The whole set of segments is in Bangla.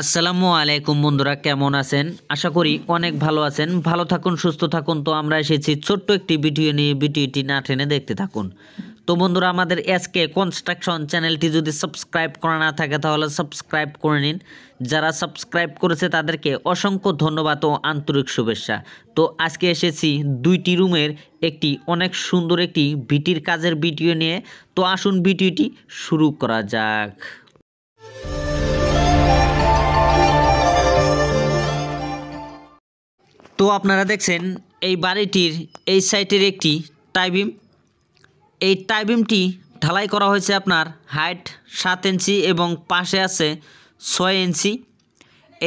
আসসালামু আলাইকুম বন্ধুরা কেমন আছেন আশা করি অনেক ভালো আছেন ভালো থাকুন সুস্থ থাকুন তো আমরা এসেছি ছোট্ট একটি ভিডিও নিয়ে ভিডিওটি না টেনে দেখতে থাকুন তো বন্ধুরা আমাদের এসকে কনস্ট্রাকশন চ্যানেলটি যদি সাবস্ক্রাইব করা না থাকে তাহলে সাবস্ক্রাইব করে নিন যারা সাবস্ক্রাইব করেছে তাদেরকে অসংখ্য ধন্যবাদ ও আন্তরিক শুভেচ্ছা তো আজকে এসেছি দুইটি রুমের একটি অনেক সুন্দর একটি ভিটির কাজের ভিডিও নিয়ে তো আসুন ভিডিওটি শুরু করা যাক তো আপনারা দেখছেন এই বাড়িটির এই সাইটের একটি টাইবিম এই টাইবিমটি ঢালাই করা হয়েছে আপনার হাইট সাত ইঞ্চি এবং পাশে আছে ছয় ইঞ্চি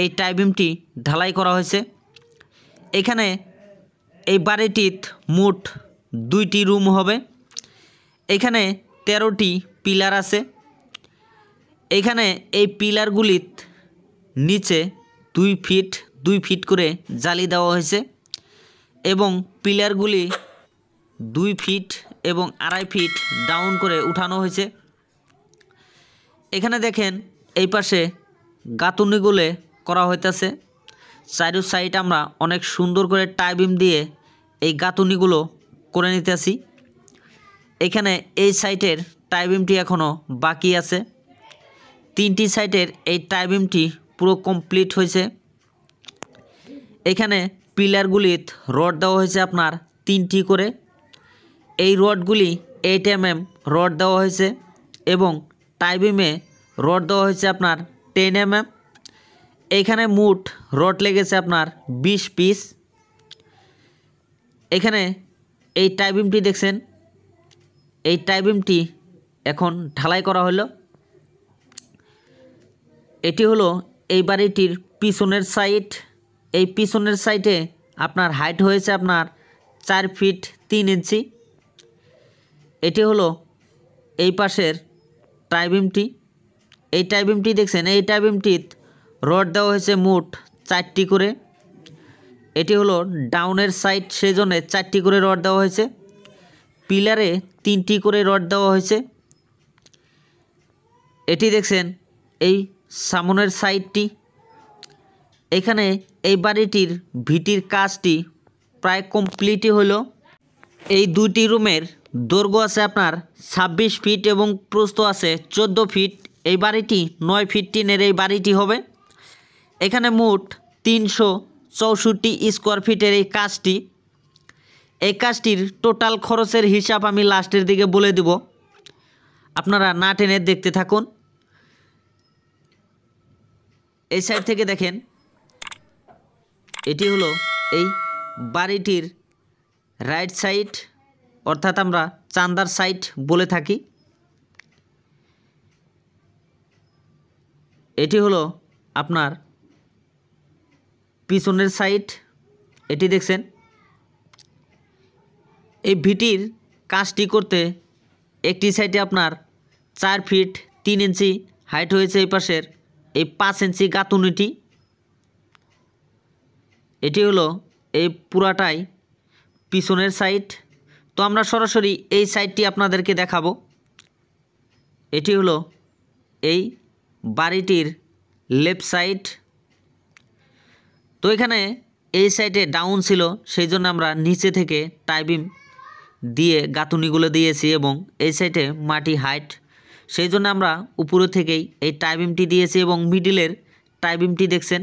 এই টাইবিমটি ঢালাই করা হয়েছে এখানে এই বাড়িটির মোট দুইটি রুম হবে এখানে তেরোটি পিলার আছে এখানে এই পিলারগুলির নিচে দুই ফিট দুই ফিট করে জালি দেওয়া হয়েছে এবং পিলারগুলি দুই ফিট এবং আড়াই ফিট ডাউন করে উঠানো হয়েছে এখানে দেখেন এই পাশে গাতুনিগুলে করা হইতেছে চারু সাইড আমরা অনেক সুন্দর করে টাইবিম দিয়ে এই গাতুনিগুলো করে নিতেছি এখানে এই সাইটের টাইবিমটি এখনও বাকি আছে তিনটি সাইটের এই টাইবিমটি পুরো কমপ্লিট হয়েছে এখানে পিলারগুলিত রড দেওয়া হয়েছে আপনার তিনটি করে এই রডগুলি এইট এম এম রড দেওয়া হয়েছে এবং টাইবিমে রড দেওয়া হয়েছে আপনার টেন এম এম এখানে মুট রড লেগেছে আপনার ২০ পিস এখানে এই টাইবিমটি দেখছেন এই টাইবিমটি এখন ঢালাই করা হলো এটি হলো এই বাড়িটির পিছনের সাইড এই পিছনের সাইডে আপনার হাইট হয়েছে আপনার চার ফিট তিন ইঞ্চি এটি হলো এই পাশের টাইবিমটি এই টাইবিমটি দেখছেন এই টাইবিমটির রড দেওয়া হয়েছে মোট চারটি করে এটি হলো ডাউনের সাইড সেজনে চারটি করে রড দেওয়া হয়েছে পিলারে তিনটি করে রড দেওয়া হয়েছে এটি দেখছেন এই সামনের সাইডটি এখানে এই বাড়িটির ভিটির কাজটি প্রায় কমপ্লিটই হলো এই দুটি রুমের দৈর্ঘ্য আছে আপনার ২৬ ফিট এবং প্রস্থ আছে ১৪ ফিট এই বাড়িটি নয় ফিট টিনের এই বাড়িটি হবে এখানে মোট তিনশো চৌষট্টি স্কোয়ার ফিটের এই কাজটি এই কাজটির টোটাল খরচের হিসাব আমি লাস্টের দিকে বলে দেব আপনারা না টেনে দেখতে থাকুন এই সাইড থেকে দেখেন এটি হলো এই বাড়িটির রাইট সাইড অর্থাৎ আমরা চান্দার সাইড বলে থাকি এটি হলো আপনার পিছনের সাইড এটি দেখছেন এই ভিটির কাজটি করতে একটি সাইডে আপনার চার ফিট তিন ইঞ্চি হাইট হয়েছে এই পাশের এই পাঁচ ইঞ্চি গাঁতুনিটি এটি হলো এই পুরাটাই পিছনের সাইড তো আমরা সরাসরি এই সাইডটি আপনাদেরকে দেখাবো এটি হলো এই বাড়িটির লেফট সাইড তো এখানে এই সাইডে ডাউন ছিল সেই জন্য আমরা নিচে থেকে টাইবিম দিয়ে গাঁথুনিগুলো দিয়েছি এবং এই সাইডে মাটি হাইট সেই জন্য আমরা উপরে থেকেই এই টাইবিমটি দিয়েছি এবং মিডিলের টাইবিমটি দেখছেন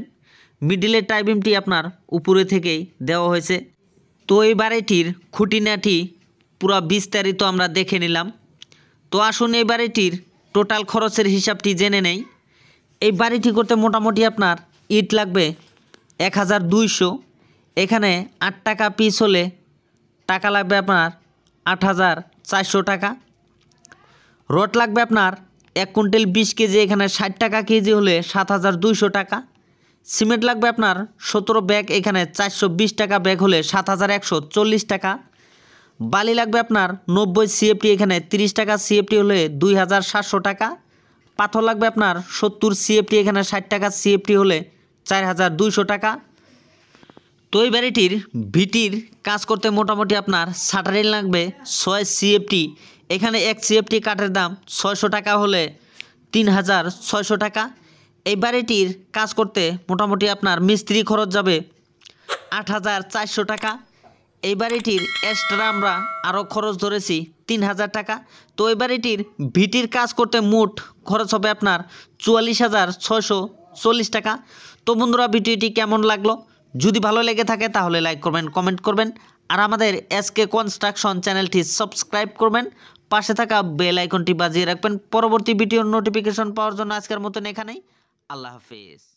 মিডিলের টাইবিমটি আপনার উপরে থেকেই দেওয়া হয়েছে তো এই বাড়িটির খুঁটিনাটি পুরো বিস্তারিত আমরা দেখে নিলাম তো আসুন এই বাড়িটির টোটাল খরচের হিসাবটি জেনে নেই এই বাড়িটি করতে মোটামুটি আপনার ইট লাগবে এক হাজার দুইশো এখানে আট টাকা পিস হলে টাকা লাগবে আপনার আট হাজার চারশো টাকা রড লাগবে আপনার এক কুইন্টাল বিশ কেজি এখানে ষাট টাকা কেজি হলে সাত হাজার দুইশো টাকা সিমেন্ট লাগবে আপনার সতেরো ব্যাগ এখানে চারশো টাকা ব্যাগ হলে সাত টাকা বালি লাগবে আপনার নব্বই সিএফটি এখানে 30 টাকা সিএফটি হলে দুই টাকা পাথর লাগবে আপনার সত্তর সিএফটি এখানে ষাট টাকা সিএফটি হলে চার টাকা তো এই বাড়িটির ভিটির কাজ করতে মোটামুটি আপনার শাটারিং লাগবে ছয় সিএফটি এখানে এক সিএফটি কাঠের দাম ছয়শো টাকা হলে তিন হাজার ছয়শো টাকা এই বাড়িটির কাজ করতে মোটামুটি আপনার মিস্ত্রি খরচ যাবে আট হাজার চারশো টাকা এই বাড়িটির এক্সট্রা আমরা আরও খরচ ধরেছি তিন হাজার টাকা তো এই বাড়িটির ভিটির কাজ করতে মোট খরচ হবে আপনার চুয়াল্লিশ হাজার ছয়শো চল্লিশ টাকা তো বন্ধুরা ভিডিওটি কেমন লাগলো যদি ভালো লেগে থাকে তাহলে লাইক করবেন কমেন্ট করবেন আর আমাদের এসকে কনস্ট্রাকশন চ্যানেলটি সাবস্ক্রাইব করবেন পাশে থাকা বেল আইকনটি বাজিয়ে রাখবেন পরবর্তী ভিডিওর নোটিফিকেশন পাওয়ার জন্য আজকের মতন এখানেই Allah fez.